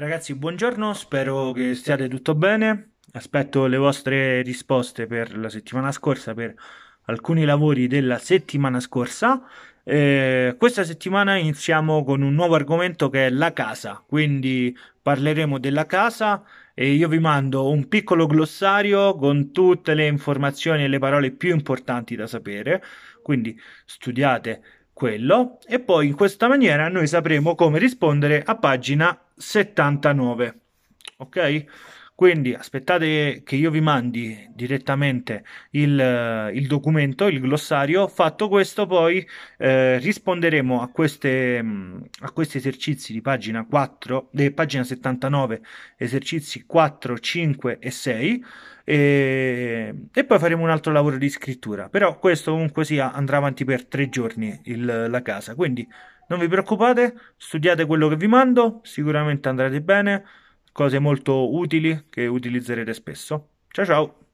Ragazzi, buongiorno, spero che stiate tutto bene. Aspetto le vostre risposte per la settimana scorsa, per alcuni lavori della settimana scorsa. Eh, questa settimana iniziamo con un nuovo argomento che è la casa, quindi parleremo della casa e io vi mando un piccolo glossario con tutte le informazioni e le parole più importanti da sapere, quindi studiate quello e poi in questa maniera noi sapremo come rispondere a pagina 79 ok quindi aspettate che io vi mandi direttamente il, il documento, il glossario. Fatto questo, poi eh, risponderemo a, queste, mm, a, questi esercizi di pagina 4, eh, pagina 79, esercizi 4, 5 e 6. E, e, poi faremo un altro lavoro di scrittura. Però questo comunque sia andrà avanti per tre giorni il, la casa. Quindi non vi preoccupate, studiate quello che vi mando, sicuramente andrete bene, cose molto utili che utilizzerete spesso. Ciao ciao!